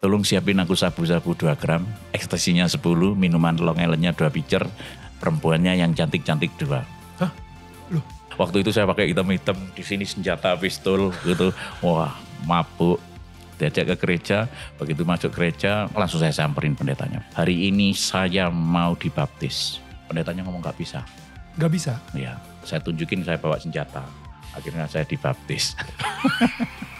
tolong siapin aku sabu-sabu 2 gram, ekstasinya 10, minuman long islandnya 2 pitcher, perempuannya yang cantik-cantik 2. Hah? Loh? Waktu itu saya pakai hitam-hitam, di sini senjata pistol gitu. Wah, mabuk. Diajak ke gereja, begitu masuk gereja langsung saya samperin pendetanya. Hari ini saya mau dibaptis. Pendetanya ngomong gak bisa. Gak bisa? Iya, saya tunjukin saya bawa senjata. Akhirnya saya dibaptis.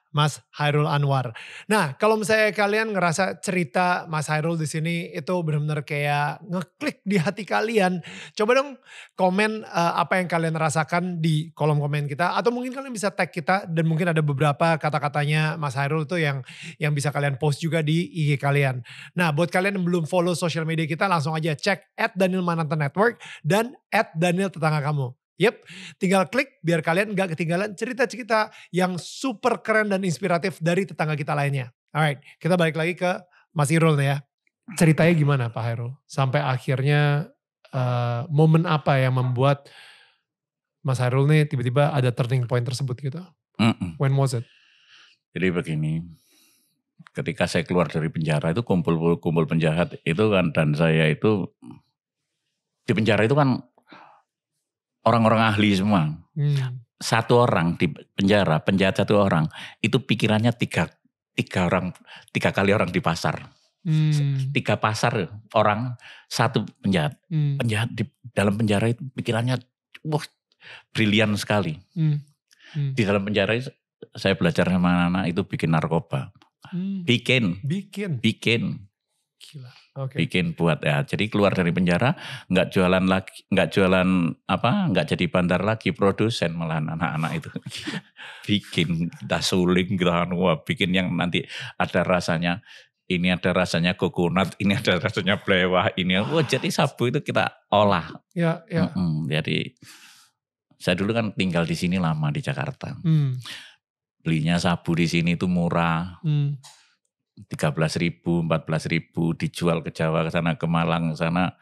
Mas Hairul Anwar. Nah, kalau misalnya kalian ngerasa cerita Mas Hairul di sini itu benar-benar kayak ngeklik di hati kalian, coba dong komen uh, apa yang kalian rasakan di kolom komen kita atau mungkin kalian bisa tag kita dan mungkin ada beberapa kata-katanya Mas Hairul itu yang yang bisa kalian post juga di IG kalian. Nah, buat kalian yang belum follow sosial media kita langsung aja cek @danielmananta dan @daniel kamu. Yep, tinggal klik biar kalian gak ketinggalan cerita-cerita yang super keren dan inspiratif dari tetangga kita lainnya. Alright, kita balik lagi ke Mas Irul nih ya. Ceritanya gimana Pak Hairul? Sampai akhirnya uh, momen apa yang membuat Mas Hairul nih tiba-tiba ada turning point tersebut gitu? Mm -mm. When was it? Jadi begini, ketika saya keluar dari penjara itu kumpul-kumpul penjahat itu kan dan saya itu di penjara itu kan orang-orang ahli semua. Hmm. Satu orang di penjara, penjahat satu orang, itu pikirannya tiga tiga orang tiga kali orang di pasar. Hmm. Tiga pasar orang satu penjahat. Hmm. Penjahat di dalam penjara itu pikirannya wah brilian sekali. Hmm. Hmm. Di dalam penjara itu saya belajar sama anak-anak itu bikin narkoba. Hmm. Bikin. Bikin. Bikin. Gila. Okay. Bikin buat ya. Jadi keluar dari penjara, nggak jualan lagi, nggak jualan apa, nggak jadi bandar lagi produsen malahan anak-anak itu. bikin dasuling suling anu, wah, bikin yang nanti ada rasanya ini ada rasanya coconut, ini ada rasanya blewah, ini wah oh, jadi sabu itu kita olah. Ya, ya. Mm -mm, jadi saya dulu kan tinggal di sini lama di Jakarta. Hmm. Belinya sabu di sini itu murah. Hmm tiga belas ribu, empat belas ribu dijual ke Jawa, ke sana, ke Malang, ke sana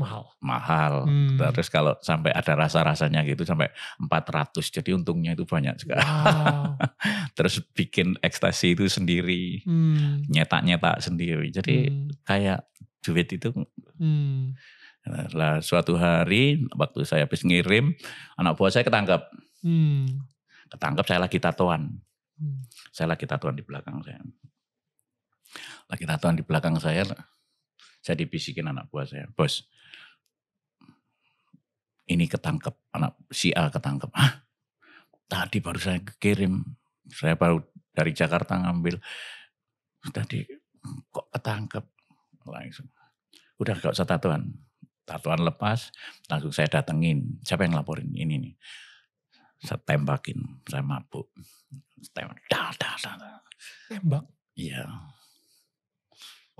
mahal. Mahal. Hmm. Terus kalau sampai ada rasa-rasanya gitu sampai empat ratus Jadi untungnya itu banyak juga. Wow. Terus bikin ekstasi itu sendiri. Hmm. Nyetak-nyetak sendiri. Jadi hmm. kayak duit itu hmm. lah suatu hari waktu saya habis ngirim anak buah saya ketangkep Hmm. Ketangkap saya lagi tatoan. Hmm. Saya lagi tatoan di belakang saya. Lagi tatoan di belakang saya, saya dibisikin anak buah saya, bos, ini ketangkep, anak si A ketangkep. Hah? Tadi baru saya kirim, saya baru dari Jakarta ngambil, tadi kok ketangkep langsung. Udah gak usah tatuan, tatuan lepas, langsung saya datengin. Siapa yang laporin? Ini nih. Saya tembakin, saya mabuk. Tembak, dah, dah, dah. Tembak? Iya.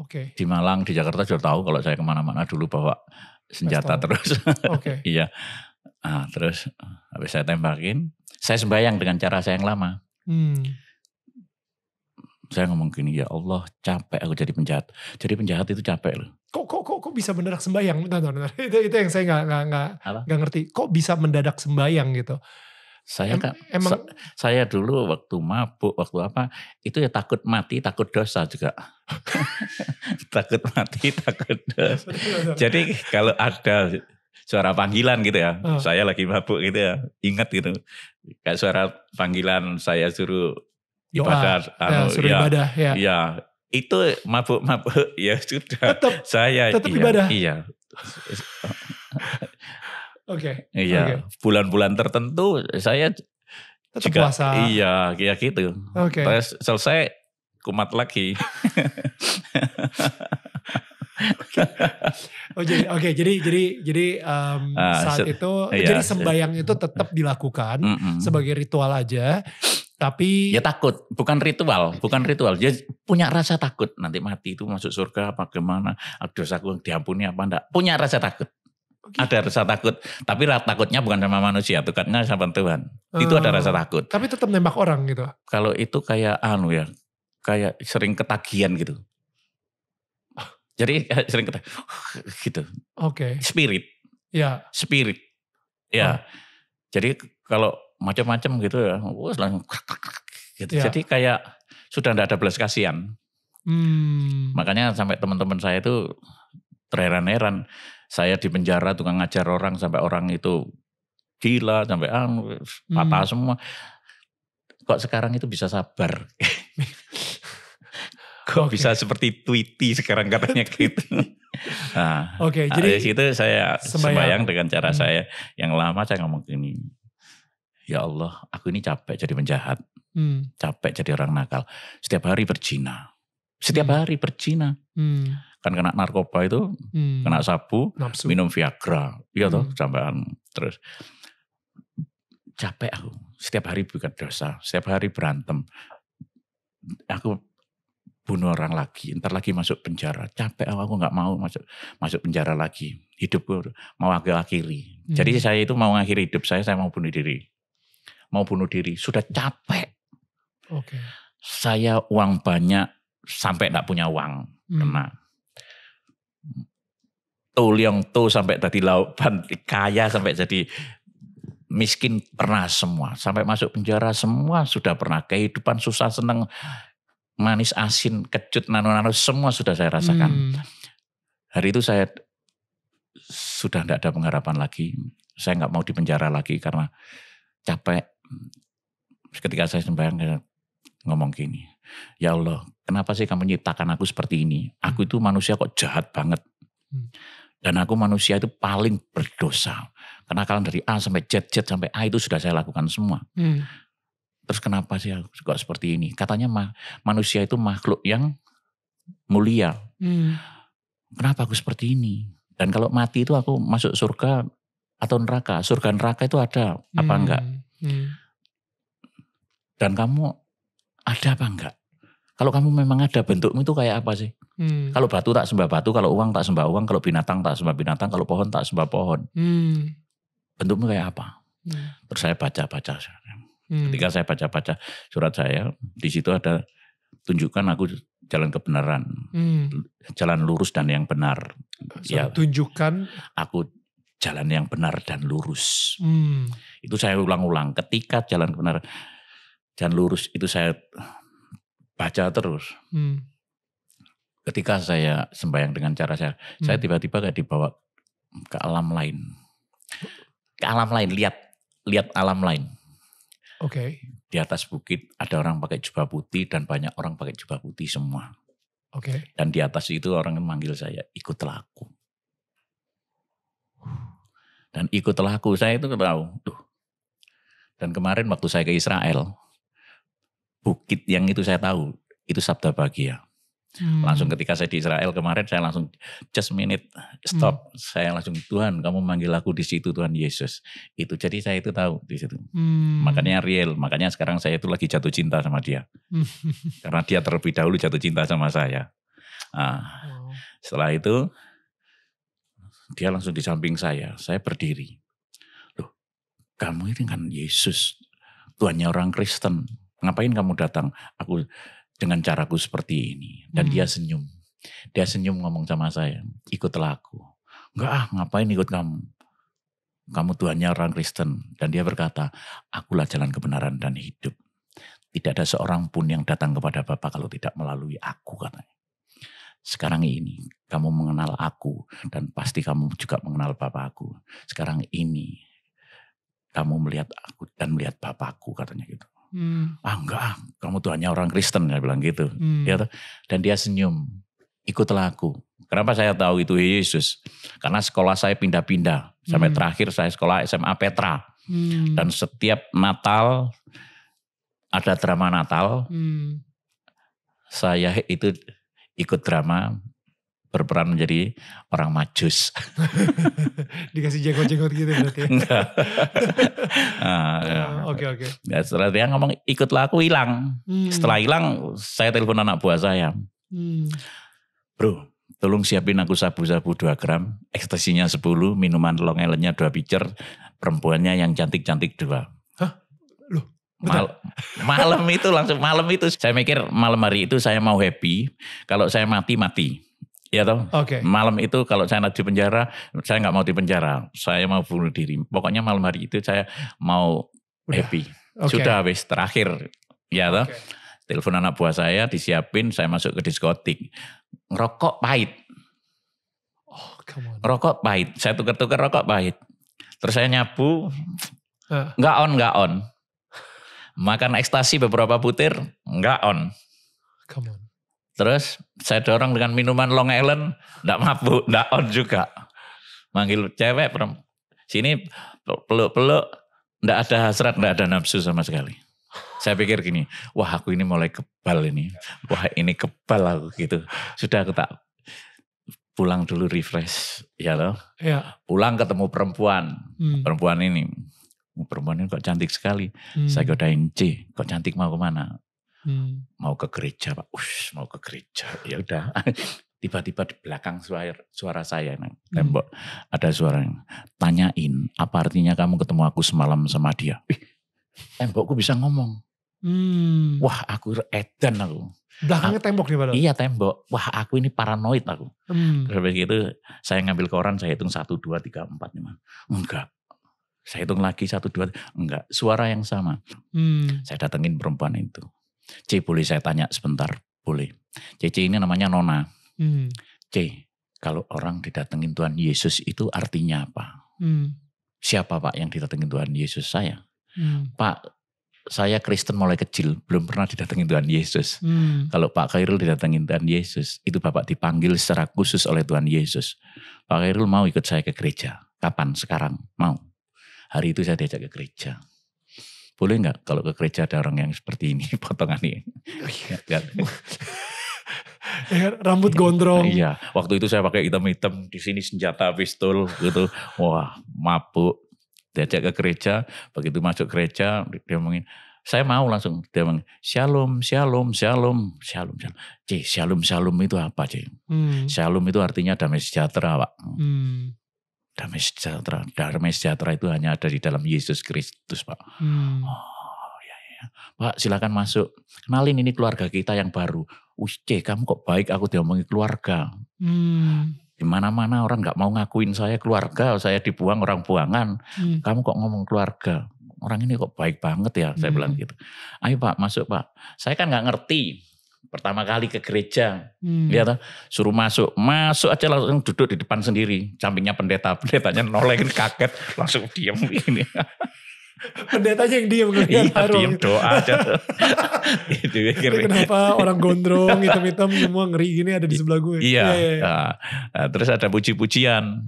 Okay. Di Malang, di Jakarta sudah tahu kalau saya kemana-mana dulu bawa senjata Pestol. terus. Oke. Okay. iya. Nah, terus ah, habis saya tembakin, saya sembahyang dengan cara saya yang lama. Hmm. Saya ngomong gini, ya Allah capek aku jadi penjahat. Jadi penjahat itu capek loh. Kok, kok, kok, kok bisa mendadak sembahyang? Nah, nah, nah, Itu, itu yang saya nggak nggak nggak ngerti. Kok bisa mendadak sembahyang gitu? Saya em, emang sa, saya dulu waktu mabuk, waktu apa itu ya takut mati, takut dosa juga. takut mati, takut dosa. Jadi kalau ada suara panggilan gitu ya, oh. saya lagi mabuk gitu ya, ingat gitu. Kayak suara panggilan saya suruh ibadah, ya, anu, suruh ya, ibadah, ya. ya itu mabuk-mabuk ya sudah tetap, saya tetap iya, ibadah. iya Oke. Okay. Iya, okay. bulan-bulan tertentu saya Tetap juga puasa. iya kayak gitu. Oke. Okay. selesai kumat lagi. okay. Oh jadi okay, jadi jadi jadi um, uh, saat itu iya, jadi sembayang iya. itu tetap dilakukan mm -mm. sebagai ritual aja tapi ya takut bukan ritual bukan ritual dia punya rasa takut nanti mati itu masuk surga apa gimana dosaku diampuni apa enggak punya rasa takut Oh, gitu. Ada rasa takut, tapi rasa takutnya bukan sama manusia, takutnya sama Tuhan. Uh, itu ada rasa takut. Tapi tetap nembak orang gitu. Kalau itu kayak anu ya, kayak sering ketagihan gitu. Jadi sering kata gitu. Oke. Okay. Spirit. Ya. Spirit. Ya. Oh. Jadi kalau macam-macam gitu ya, wah langsung gitu. Yeah. Jadi kayak sudah tidak ada belas kasihan. Hmm. Makanya sampai teman-teman saya itu terheran-heran saya di penjara tukang ngajar orang sampai orang itu gila sampai ah, patah hmm. semua kok sekarang itu bisa sabar kok okay. bisa seperti Tweety sekarang katanya gitu nah oke okay, nah, jadi itu saya sembayang, sembayang dengan cara hmm. saya yang lama saya ngomong ini ya Allah aku ini capek jadi penjahat hmm. capek jadi orang nakal setiap hari berjina setiap hmm. hari berjina hmm kan kena narkoba itu hmm. kena sabu Napsu. minum Viagra iya toh hmm. sampean terus capek aku setiap hari bukan dosa setiap hari berantem aku bunuh orang lagi ntar lagi masuk penjara capek aku aku nggak mau masuk masuk penjara lagi hidupku mau aku akhiri hmm. jadi saya itu mau akhiri hidup saya saya mau bunuh diri mau bunuh diri sudah capek okay. saya uang banyak sampai nggak punya uang hmm. kena To tuh To sampai tadi laupan kaya sampai jadi miskin pernah semua sampai masuk penjara semua sudah pernah kehidupan susah seneng manis asin kecut nano-nano semua sudah saya rasakan hmm. hari itu saya sudah tidak ada pengharapan lagi saya nggak mau di penjara lagi karena capek ketika saya sembahyang ngomong gini ya Allah kenapa sih kamu nyiptakan aku seperti ini aku hmm. itu manusia kok jahat banget hmm. Dan aku manusia itu paling berdosa. Karena kalau dari A sampai Z, Z sampai A itu sudah saya lakukan semua. Hmm. Terus kenapa sih aku juga seperti ini? Katanya ma manusia itu makhluk yang mulia. Hmm. Kenapa aku seperti ini? Dan kalau mati itu aku masuk surga atau neraka. Surga neraka itu ada hmm. apa enggak? Hmm. Dan kamu ada apa enggak? Kalau kamu memang ada bentukmu itu kayak apa sih? Hmm. Kalau batu tak sembah batu, kalau uang tak sembah uang, kalau binatang tak sembah binatang, kalau pohon tak sembah pohon. Hmm. Bentuknya kayak apa? Hmm. Terus saya baca-baca. Hmm. Ketika saya baca-baca surat saya, di situ ada tunjukkan aku jalan kebenaran, hmm. jalan lurus dan yang benar. So, ya, tunjukkan aku jalan yang benar dan lurus. Hmm. Itu saya ulang-ulang. Ketika jalan kebenaran, jalan lurus itu saya baca terus. Hmm ketika saya sembahyang dengan cara saya, hmm. saya tiba-tiba kayak dibawa ke alam lain. Ke alam lain, lihat lihat alam lain. Oke. Okay. Di atas bukit ada orang pakai jubah putih dan banyak orang pakai jubah putih semua. Oke. Okay. Dan di atas itu orang manggil saya, ikutlah aku. Dan ikutlah aku, saya itu tahu. Duh. Dan kemarin waktu saya ke Israel, bukit yang itu saya tahu, itu Sabda Bahagia. Hmm. Langsung ketika saya di Israel kemarin saya langsung just minute stop. Hmm. Saya langsung Tuhan, kamu manggil aku di situ Tuhan Yesus. Itu jadi saya itu tahu di situ. Hmm. Makanya real, makanya sekarang saya itu lagi jatuh cinta sama dia. Hmm. Karena dia terlebih dahulu jatuh cinta sama saya. Nah, wow. setelah itu dia langsung di samping saya. Saya berdiri. Loh, kamu ini kan Yesus, Tuhannya orang Kristen. Ngapain kamu datang? Aku dengan caraku seperti ini. Dan hmm. dia senyum. Dia senyum ngomong sama saya, ikutlah aku. Enggak ah, ngapain ikut kamu? Kamu Tuhannya orang Kristen. Dan dia berkata, akulah jalan kebenaran dan hidup. Tidak ada seorang pun yang datang kepada Bapa kalau tidak melalui aku katanya. Sekarang ini kamu mengenal aku dan pasti kamu juga mengenal Bapa aku. Sekarang ini kamu melihat aku dan melihat Bapakku katanya gitu. Hmm. Ah enggak, ah, kamu tuh hanya orang Kristen, dia bilang gitu. Hmm. Ya, dan dia senyum, ikutlah aku. Kenapa saya tahu itu Yesus? Karena sekolah saya pindah-pindah. Sampai hmm. terakhir saya sekolah SMA Petra. Hmm. Dan setiap Natal, ada drama Natal. Hmm. Saya itu ikut drama berperan menjadi orang majus. Dikasih jenggot-jenggot gitu berarti. Ya? Enggak. Ah, ya. oh, oke oke. Ya, setelah dia ngomong ikutlah aku hilang. Hmm. Setelah hilang saya telepon anak buah saya. Hmm. Bro, tolong siapin aku sabu-sabu 2 gram, ekstasinya 10, minuman long nya 2 pitcher, perempuannya yang cantik-cantik 2. Hah? Mal malam itu langsung malam itu saya mikir malam hari itu saya mau happy, kalau saya mati mati. Ya toh. Oke. Okay. Malam itu kalau saya di penjara, saya nggak mau di penjara. Saya mau bunuh diri. Pokoknya malam hari itu saya mau happy. Okay. Sudah habis terakhir. Ya toh. Okay. Telepon anak buah saya disiapin, saya masuk ke diskotik. Rokok pahit. Oh, come on. Rokok pahit. Saya tuker-tuker rokok pahit. Terus saya nyabu. Uh. Nggak on, nggak on. Makan ekstasi beberapa butir, nggak on. Come on. Terus saya dorong dengan minuman Long Island, ndak mabuk, ndak on juga. Manggil cewek, sini peluk-peluk, ndak ada hasrat, ndak ada nafsu sama sekali. Saya pikir gini, wah aku ini mulai kebal ini. Wah ini kebal aku gitu. Sudah aku tak pulang dulu refresh ya loh. Ya. Pulang ketemu perempuan, hmm. perempuan ini. Perempuan ini kok cantik sekali. Hmm. Saya godain C, kok cantik mau kemana? hmm. mau ke gereja pak Ush, mau ke gereja ya udah tiba-tiba di belakang suara, suara saya nang hmm. tembok hmm. ada suara yang tanyain apa artinya kamu ketemu aku semalam sama dia tembokku bisa ngomong hmm. wah aku edan aku belakangnya aku, tembok nih padahal iya tembok wah aku ini paranoid aku hmm. terus begitu saya ngambil koran saya hitung satu dua tiga empat lima enggak saya hitung lagi satu dua enggak suara yang sama hmm. saya datengin perempuan itu C boleh saya tanya sebentar? Boleh. C ini namanya nona. Hmm. C, kalau orang didatengin Tuhan Yesus itu artinya apa? Hmm. Siapa Pak yang didatengin Tuhan Yesus? Saya. Hmm. Pak, saya Kristen mulai kecil, belum pernah didatengin Tuhan Yesus. Hmm. Kalau Pak Khairul didatengin Tuhan Yesus, itu Bapak dipanggil secara khusus oleh Tuhan Yesus. Pak Khairul mau ikut saya ke gereja. Kapan? Sekarang. Mau. Hari itu saya diajak ke gereja boleh nggak kalau ke gereja ada orang yang seperti ini potongan ini ya, rambut gondrong iya waktu itu saya pakai hitam-hitam di sini senjata pistol gitu wah mabuk diajak ke gereja begitu masuk gereja dia mengin saya mau langsung dia mengin shalom shalom shalom shalom shalom c shalom shalom itu apa c hmm. shalom itu artinya damai sejahtera pak hmm damai sejahtera. Damai sejahtera itu hanya ada di dalam Yesus Kristus, Pak. Hmm. Oh, ya, ya. Pak, silakan masuk. Kenalin ini keluarga kita yang baru. Uce, kamu kok baik aku diomongin keluarga. Hmm. Di mana orang gak mau ngakuin saya keluarga, saya dibuang orang buangan. Hmm. Kamu kok ngomong keluarga? Orang ini kok baik banget ya, hmm. saya bilang gitu. Ayo Pak, masuk Pak. Saya kan gak ngerti pertama kali ke gereja hmm. ya suruh masuk masuk aja langsung duduk di depan sendiri sampingnya pendeta pendetanya noleng kaget langsung diam ini aja yang diam kan iya diam doa aja itu kenapa orang gondrong hitam-hitam semua ngeri gini ada di sebelah gue iya, nah, terus ada puji-pujian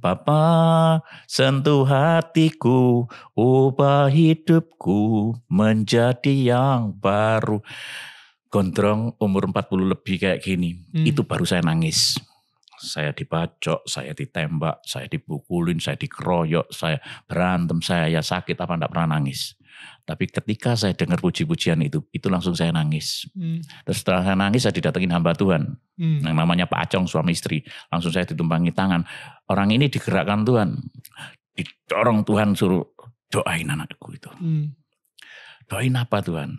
Papa, sentuh hatiku, ubah hidupku menjadi yang baru gondrong umur 40 lebih kayak gini, hmm. itu baru saya nangis. Saya dibacok, saya ditembak, saya dipukulin, saya dikeroyok, saya berantem, saya ya sakit apa enggak pernah nangis. Tapi ketika saya dengar puji-pujian itu, itu langsung saya nangis. Hmm. Terus setelah saya nangis, saya didatengin hamba Tuhan. Hmm. Yang namanya Pak Acong, suami istri. Langsung saya ditumpangi tangan. Orang ini digerakkan Tuhan. Didorong Tuhan suruh doain anakku itu. Hmm. Doain apa Tuhan?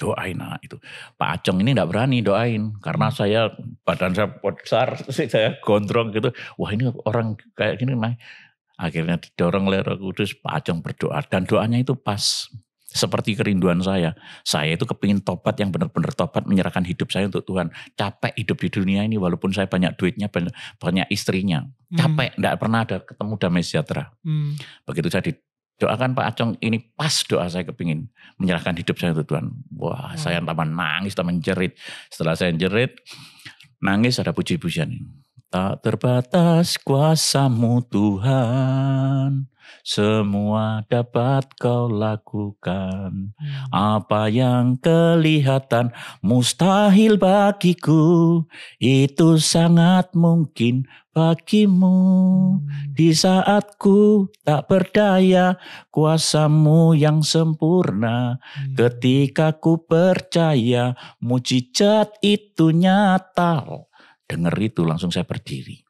doain nah, itu Pak Aceng ini nggak berani doain karena hmm. saya badan saya besar saya gondrong gitu wah ini orang kayak gini naik akhirnya didorong oleh Roh Kudus Pak Aceng berdoa dan doanya itu pas seperti kerinduan saya saya itu kepingin tobat yang benar-benar tobat menyerahkan hidup saya untuk Tuhan capek hidup di dunia ini walaupun saya banyak duitnya banyak, istrinya hmm. capek nggak gak pernah ada ketemu damai sejahtera hmm. begitu saya doakan Pak Acong ini pas doa saya kepingin menyerahkan hidup saya untuk Tuhan. Wah hmm. saya tambah nangis, tambah jerit. Setelah saya jerit, nangis ada puji-pujian. Tak terbatas kuasamu Tuhan, semua dapat kau lakukan. Hmm. Apa yang kelihatan mustahil bagiku, itu sangat mungkin bagimu. Hmm. Di saatku tak berdaya, kuasamu yang sempurna. Hmm. Ketika ku percaya, mujizat itu nyata dengar itu langsung saya berdiri.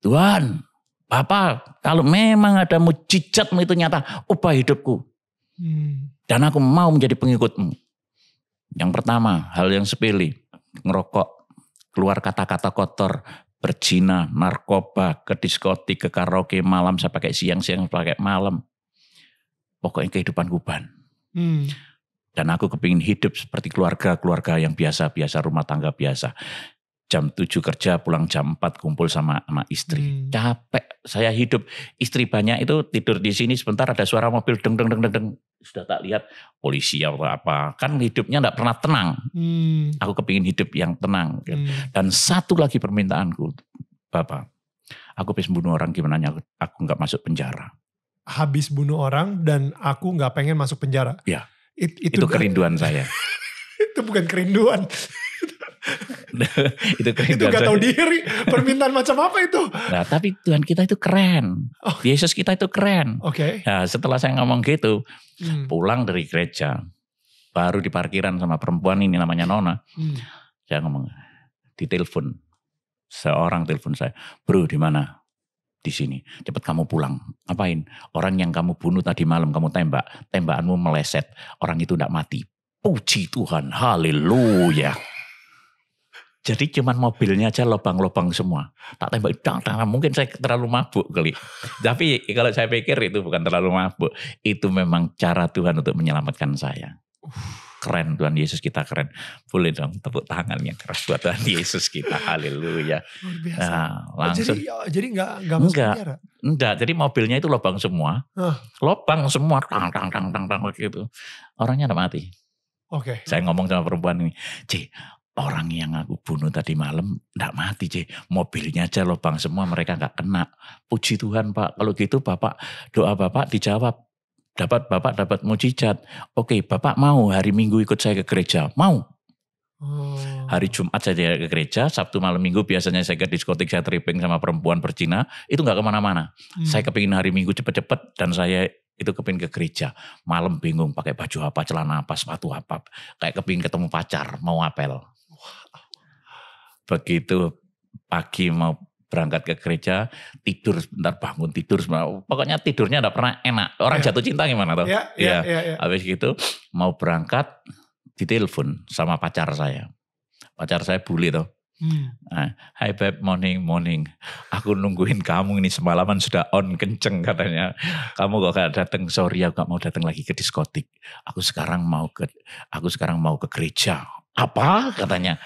Tuhan, Bapak, kalau memang ada mujizatmu itu nyata, upah hidupku. Hmm. Dan aku mau menjadi pengikutmu. Yang pertama, hal yang sepele, ngerokok, keluar kata-kata kotor, berzina, narkoba, ke diskotik, ke karaoke malam, saya pakai siang-siang, saya pakai malam. Pokoknya kehidupan kuban. Hmm. Dan aku kepingin hidup seperti keluarga-keluarga yang biasa-biasa, rumah tangga biasa jam 7 kerja pulang jam 4 kumpul sama sama istri. Hmm. Capek saya hidup. Istri banyak itu tidur di sini sebentar ada suara mobil deng deng deng deng. deng. Sudah tak lihat polisi atau apa. Kan hidupnya enggak pernah tenang. Hmm. Aku kepingin hidup yang tenang. Gitu. Hmm. Dan satu lagi permintaanku, Bapak. Aku habis bunuh orang gimana aku aku nggak masuk penjara. Habis bunuh orang dan aku nggak pengen masuk penjara. Ya. It, itu, itu kerinduan saya. itu bukan kerinduan. itu keren. Itu gak tahu diri. Permintaan macam apa itu? Nah, tapi Tuhan kita itu keren. Oh. Yesus kita itu keren. Oke. Okay. Nah, setelah saya ngomong gitu, hmm. pulang dari gereja, baru di parkiran sama perempuan ini namanya Nona. Hmm. Saya ngomong di telepon. Seorang telepon saya, "Bro, di mana?" di sini. Cepat kamu pulang. ngapain Orang yang kamu bunuh tadi malam kamu tembak, tembakanmu meleset. Orang itu tidak mati. Puji Tuhan. Haleluya. Jadi cuman mobilnya aja lobang-lobang semua. Tak tembak dang, dang, mungkin saya terlalu mabuk kali. Tapi kalau saya pikir itu bukan terlalu mabuk. Itu memang cara Tuhan untuk menyelamatkan saya. Keren Tuhan Yesus kita keren. Boleh dong tepuk tangan yang keras buat Tuhan Yesus kita. Haleluya. Nah, langsung. Jadi, ya, jadi gak, gak enggak, enggak, enggak. Jadi mobilnya itu lobang semua. Huh. Lobang semua. Tang, tang, tang, tang, tang, gitu. Orangnya udah mati. Oke. Okay. Saya ngomong sama perempuan ini, Cih, orang yang aku bunuh tadi malam ndak mati ceh mobilnya aja lubang semua mereka nggak kena puji Tuhan pak kalau gitu bapak doa bapak dijawab dapat bapak dapat mujizat oke bapak mau hari minggu ikut saya ke gereja mau oh. hari Jumat saya ke gereja Sabtu malam minggu biasanya saya ke diskotik saya tripping sama perempuan percina itu nggak kemana-mana hmm. saya kepingin hari minggu cepet-cepet dan saya itu kepingin ke gereja malam bingung pakai baju apa celana apa sepatu apa kayak kepingin ketemu pacar mau apel begitu pagi mau berangkat ke gereja tidur sebentar bangun tidur sebentar pokoknya tidurnya tidak pernah enak orang yeah. jatuh cinta gimana tuh ya ya Abis iya. iya, iya. habis gitu mau berangkat ditelepon sama pacar saya pacar saya bully tuh Hmm. Nah, Hai beb, morning, morning. Aku nungguin kamu ini semalaman sudah on kenceng katanya. Kamu kok gak datang? Sorry, aku gak mau datang lagi ke diskotik. Aku sekarang mau ke, aku sekarang mau ke gereja. Apa katanya?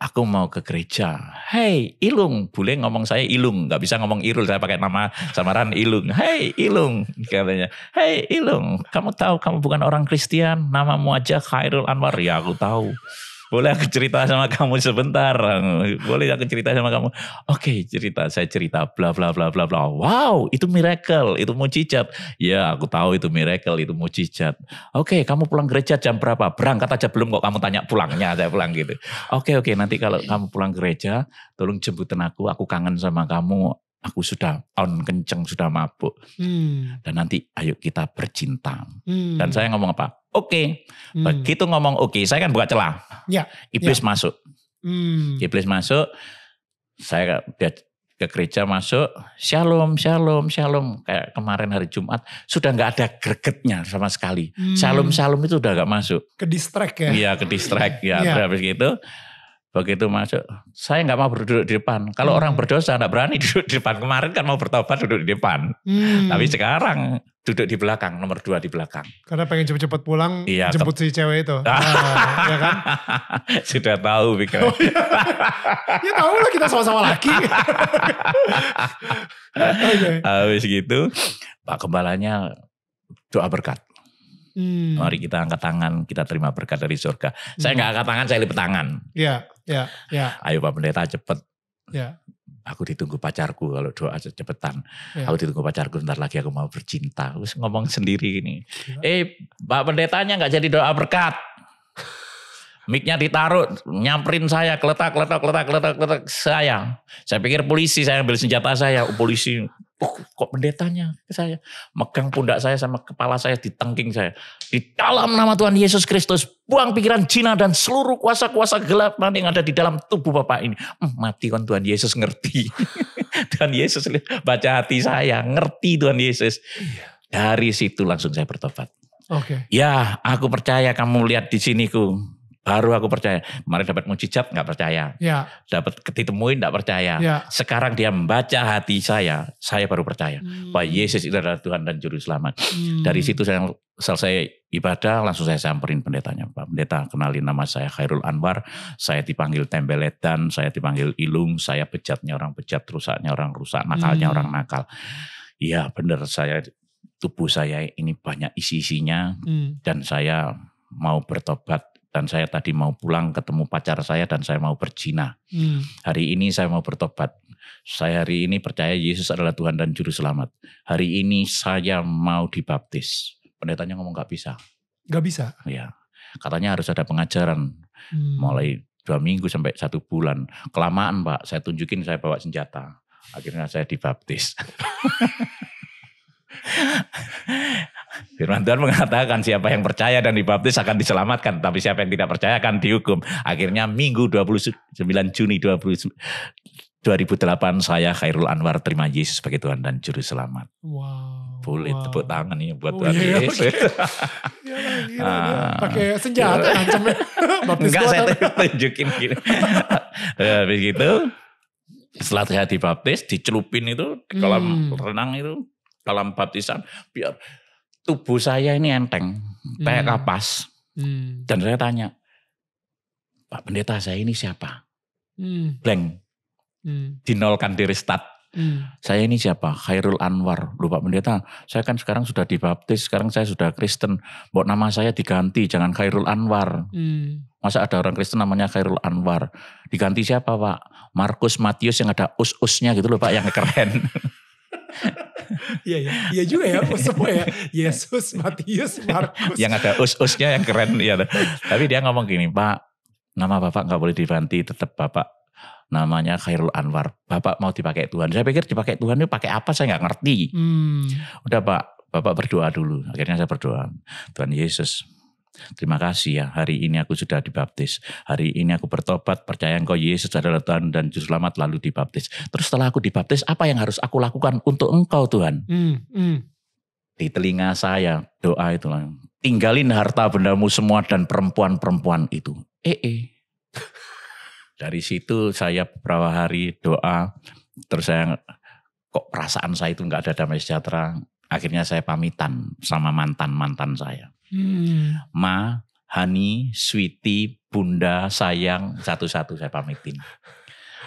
aku mau ke gereja. Hei Ilung, boleh ngomong saya Ilung, nggak bisa ngomong Irul, saya pakai nama samaran Ilung. Hei Ilung, katanya. Hei Ilung, kamu tahu kamu bukan orang Kristen, namamu aja Khairul Anwar. Ya aku tahu boleh aku cerita sama kamu sebentar boleh aku cerita sama kamu oke okay, cerita saya cerita bla bla bla bla bla wow itu miracle itu mujizat ya aku tahu itu miracle itu mujizat oke okay, kamu pulang gereja jam berapa berangkat aja belum kok kamu tanya pulangnya saya pulang gitu oke okay, oke okay, nanti kalau kamu pulang gereja tolong jemputin aku aku kangen sama kamu aku sudah on kenceng sudah mabuk hmm. dan nanti ayo kita bercinta hmm. dan saya ngomong apa oke. Okay. Hmm. Begitu ngomong oke, okay, saya kan buka celah. Ya. Iblis ya. masuk. Hmm. Iblis masuk. Saya dia ke gereja masuk, shalom, shalom, shalom. Kayak kemarin hari Jumat, sudah nggak ada gregetnya sama sekali. Hmm. Shalom, shalom itu udah nggak masuk. Ke distract ya? Iya, ke distract. ya, ya. Terus habis gitu, Begitu masuk, saya nggak mau duduk di depan. Kalau hmm. orang berdosa nggak berani duduk di depan. Kemarin kan mau bertobat duduk di depan. Hmm. Tapi sekarang duduk di belakang, nomor dua di belakang. Karena pengen cepet-cepet pulang, iya, jemput si cewek itu. ah, ya kan? Sudah tahu Bika. Oh, ya, ya tahu lah kita sama-sama laki. okay. Habis gitu, Pak kembalanya doa berkat. Hmm. Mari kita angkat tangan, kita terima berkat dari surga. Hmm. Saya nggak angkat tangan, saya lipat tangan. Iya, iya, iya. Ayo Pak Pendeta cepet. Iya. Aku ditunggu pacarku kalau doa cepetan. Ya. Aku ditunggu pacarku ntar lagi aku mau bercinta. Terus ngomong sendiri ini. Ya. Eh Pak Pendetanya nggak jadi doa berkat. Miknya ditaruh, nyamperin saya, keletak, keletak, keletak, keletak, keletak, saya. Saya pikir polisi, saya ambil senjata saya, oh, polisi Oh, kok pendetanya ke saya. Megang pundak saya sama kepala saya di tengking saya. Di dalam nama Tuhan Yesus Kristus, buang pikiran jina dan seluruh kuasa-kuasa gelap yang ada di dalam tubuh Bapak ini. Hm, mati kan Tuhan Yesus ngerti. Tuhan Yesus baca hati saya, ngerti Tuhan Yesus. Iya. Dari situ langsung saya bertobat. Oke. Okay. Ya, aku percaya kamu lihat di siniku Baru aku percaya. Kemarin dapat mujizat nggak percaya. Ya. Dapat ketemuin nggak percaya. Ya. Sekarang dia membaca hati saya, saya baru percaya hmm. bahwa Yesus itu adalah Tuhan dan Juru Selamat. Hmm. Dari situ saya selesai ibadah langsung saya samperin pendetanya Pak pendeta kenalin nama saya Khairul Anwar saya dipanggil Tembeletan saya dipanggil Ilung saya bejatnya orang bejat rusaknya orang rusak nakalnya hmm. orang nakal iya benar saya tubuh saya ini banyak isi-isinya hmm. dan saya mau bertobat dan saya tadi mau pulang ketemu pacar saya dan saya mau berzina. Hmm. Hari ini saya mau bertobat. Saya hari ini percaya Yesus adalah Tuhan dan Juru Selamat. Hari ini saya mau dibaptis. Pendetanya ngomong gak bisa. Gak bisa? Iya. Katanya harus ada pengajaran. Hmm. Mulai dua minggu sampai satu bulan. Kelamaan pak, saya tunjukin saya bawa senjata. Akhirnya saya dibaptis. Firman Tuhan mengatakan siapa yang percaya dan dibaptis akan diselamatkan, tapi siapa yang tidak percaya akan dihukum. Akhirnya Minggu 29 Juni 2008 saya Khairul Anwar terima Yesus sebagai Tuhan dan Juru Selamat. Wow. Boleh wow. tepuk tangan nih buat oh, iya, Tuhan iya, Yesus. Okay. ya, nah, Pakai senjata ancamnya. Enggak saya tunjukin gini. Habis eh, gitu setelah saya dibaptis dicelupin itu di kolam hmm. renang itu dalam baptisan biar tubuh saya ini enteng, hmm. kayak hmm. kapas. Hmm. Dan saya tanya, Pak Pendeta saya ini siapa? Hmm. Blank. Hmm. Dinolkan diri stat. Hmm. Saya ini siapa? Khairul Anwar. Lupa pendeta, saya kan sekarang sudah dibaptis, sekarang saya sudah Kristen. Buat nama saya diganti, jangan Khairul Anwar. Hmm. Masa ada orang Kristen namanya Khairul Anwar? Diganti siapa Pak? Markus Matius yang ada us-usnya gitu loh Pak, yang keren. Iya ya, iya juga ya semua ya. Yesus, Matius, Markus. yang ada us-usnya yang keren ya. Tapi dia ngomong gini, Pak, nama Bapak nggak boleh diganti, tetap Bapak namanya Khairul Anwar. Bapak mau dipakai Tuhan. Saya pikir dipakai Tuhan itu pakai apa saya nggak ngerti. Hmm. Udah Pak, Bapak berdoa dulu. Akhirnya saya berdoa. Tuhan Yesus, Terima kasih ya, hari ini aku sudah dibaptis. Hari ini aku bertobat, percaya engkau Yesus adalah Tuhan dan Juru Selamat lalu dibaptis. Terus setelah aku dibaptis, apa yang harus aku lakukan untuk engkau Tuhan? Mm, mm. Di telinga saya, doa itu. Tinggalin harta bendamu semua dan perempuan-perempuan itu. Eh, eh. Dari situ saya beberapa hari doa, terus saya kok perasaan saya itu nggak ada damai sejahtera. Akhirnya saya pamitan sama mantan-mantan saya Hmm. Ma, Hani, Switi, Bunda, Sayang, satu-satu saya pamitin.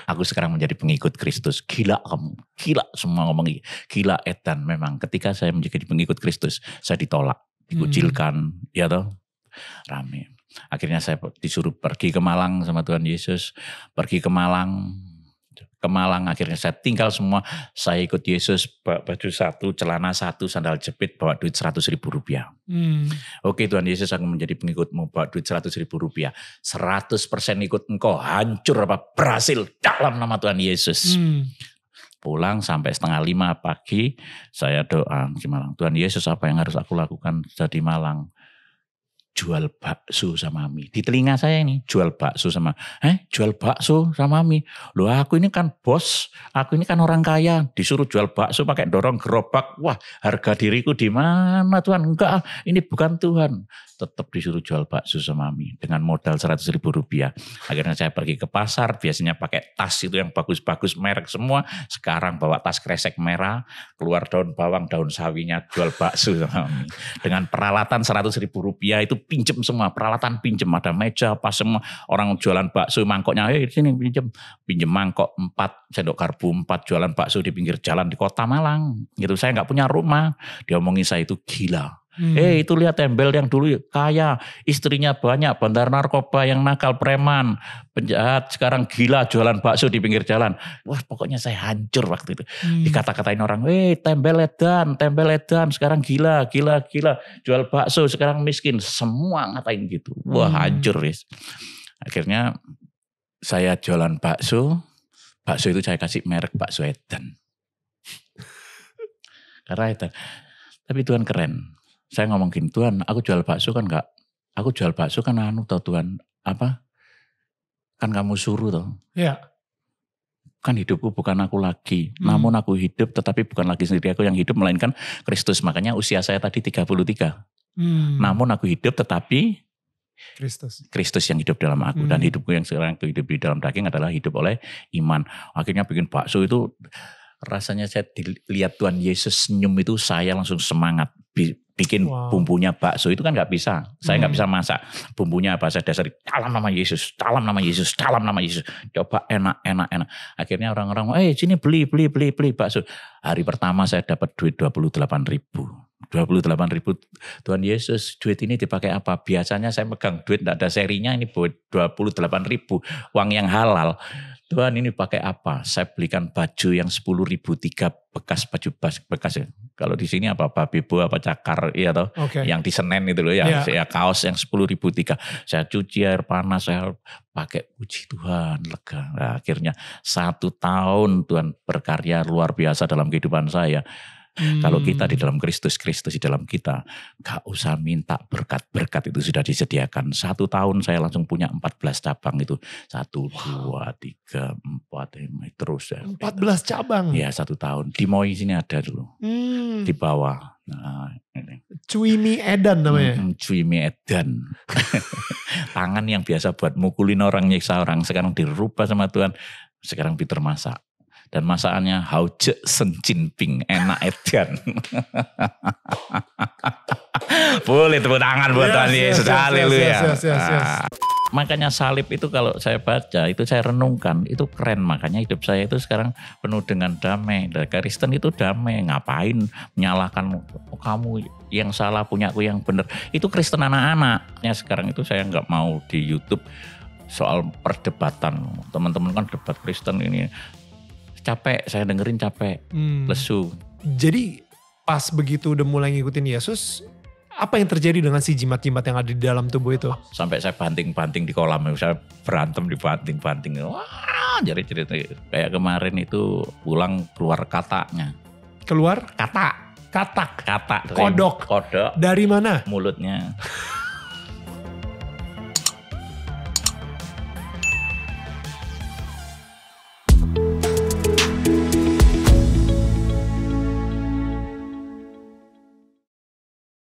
Aku sekarang menjadi pengikut Kristus. Gila kamu, gila semua ngomong gila Ethan memang. Ketika saya menjadi pengikut Kristus, saya ditolak, dikucilkan, hmm. ya toh rame. Akhirnya saya disuruh pergi ke Malang sama Tuhan Yesus, pergi ke Malang, ke Malang akhirnya saya tinggal semua saya ikut Yesus baju satu celana satu sandal jepit bawa duit seratus ribu rupiah hmm. oke Tuhan Yesus aku menjadi pengikutmu bawa duit seratus ribu rupiah seratus persen ikut engkau hancur apa berhasil dalam nama Tuhan Yesus hmm. pulang sampai setengah lima pagi saya doa di Malang Tuhan Yesus apa yang harus aku lakukan jadi Malang jual bakso sama mie. Di telinga saya ini jual bakso sama, eh jual bakso sama mie. Loh aku ini kan bos, aku ini kan orang kaya, disuruh jual bakso pakai dorong gerobak. Wah harga diriku di mana Tuhan? Enggak, ah, ini bukan Tuhan. Tetap disuruh jual bakso sama mie dengan modal 100 ribu rupiah. Akhirnya saya pergi ke pasar, biasanya pakai tas itu yang bagus-bagus merek semua. Sekarang bawa tas kresek merah, keluar daun bawang, daun sawinya, jual bakso sama mie. Dengan peralatan 100 ribu rupiah itu pinjem semua peralatan pinjem ada meja pas semua orang jualan bakso mangkoknya eh sini pinjem pinjem mangkok empat sendok karbu empat jualan bakso di pinggir jalan di kota Malang gitu saya nggak punya rumah dia omongin saya itu gila Hmm. Eh itu lihat tembel yang dulu ya, kaya, istrinya banyak, bandar narkoba yang nakal preman, penjahat, sekarang gila jualan bakso di pinggir jalan. Wah pokoknya saya hancur waktu itu. Hmm. Dikata-katain orang, eh tembel edan, tembel edan, sekarang gila, gila, gila, jual bakso, sekarang miskin. Semua ngatain gitu. Wah hmm. hancur. Ris. Akhirnya saya jualan bakso, bakso itu saya kasih merek bakso edan. Karena edan. Tapi Tuhan keren saya ngomong gini Tuhan aku jual bakso kan nggak aku jual bakso kan anu tau Tuhan apa kan kamu suruh tau ya. kan hidupku bukan aku lagi hmm. namun aku hidup tetapi bukan lagi sendiri aku yang hidup melainkan Kristus makanya usia saya tadi 33 hmm. namun aku hidup tetapi Kristus. Kristus yang hidup dalam aku hmm. dan hidupku yang sekarang itu hidup di dalam daging adalah hidup oleh iman. Akhirnya bikin bakso itu rasanya saya dilihat Tuhan Yesus senyum itu saya langsung semangat bikin wow. bumbunya bakso itu kan nggak bisa. Saya nggak hmm. bisa masak bumbunya bahasa dasar. Dalam nama Yesus, dalam nama Yesus, dalam nama Yesus. Coba enak, enak, enak. Akhirnya orang-orang, eh sini beli, beli, beli, beli bakso. Hari pertama saya dapat duit dua puluh delapan ribu. dua puluh delapan ribu Tuhan Yesus duit ini dipakai apa biasanya saya megang duit tidak ada serinya ini buat dua puluh delapan ribu uang yang halal Tuhan ini pakai apa? Saya belikan baju yang sepuluh ribu tiga bekas baju bas, bekas ya. Kalau di sini apa babi bu apa cakar ya toh okay. yang di Senen itu loh ya, yeah. ya kaos yang sepuluh ribu tiga. Saya cuci air panas, saya pakai puji Tuhan lega. Nah, akhirnya satu tahun Tuhan berkarya luar biasa dalam kehidupan saya. Kalau kita di hmm. dalam Kristus, Kristus di dalam kita, gak usah minta berkat-berkat itu sudah disediakan. Satu tahun saya langsung punya 14 cabang itu. Satu, wow. dua, tiga, empat, lima, terus. ya 14 belas cabang? Ya satu tahun. Di Moi sini ada dulu. Hmm. Di bawah. Nah, ini. Cuimi Edan namanya. Hmm, Cuimi Edan. Tangan yang biasa buat mukulin orang, nyiksa orang. Sekarang dirubah sama Tuhan. Sekarang Peter masak dan masakannya hauje sencimping enak edian. Ya, Boleh tepuk tangan buat yes, Tuhan Yesus. Yes, Haleluya. Yes, yes, yes, yes, ah. Makanya salib itu kalau saya baca, itu saya renungkan, itu keren. Makanya hidup saya itu sekarang penuh dengan damai. Dari Kristen itu damai. Ngapain menyalahkan oh, kamu yang salah punya aku yang benar. Itu Kristen anak-anak. sekarang itu saya nggak mau di Youtube soal perdebatan. Teman-teman kan debat Kristen ini capek saya dengerin capek hmm. lesu jadi pas begitu udah mulai ngikutin Yesus apa yang terjadi dengan si jimat-jimat yang ada di dalam tubuh itu? Sampai saya panting-panting di kolam, saya berantem di panting-panting. jadi cerita kayak kemarin itu pulang keluar kataknya. Keluar? katak Katak. Katak. Kodok. Kodok. Dari mana? Mulutnya.